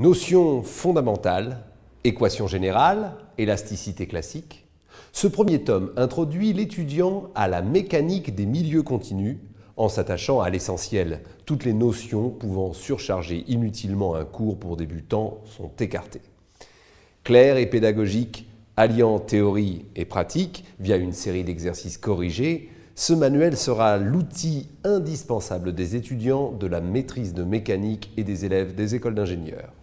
Notions fondamentales, équation générale, élasticité classique. Ce premier tome introduit l'étudiant à la mécanique des milieux continus en s'attachant à l'essentiel. Toutes les notions pouvant surcharger inutilement un cours pour débutants sont écartées. Clair et pédagogique, alliant théorie et pratique via une série d'exercices corrigés, ce manuel sera l'outil indispensable des étudiants de la maîtrise de mécanique et des élèves des écoles d'ingénieurs.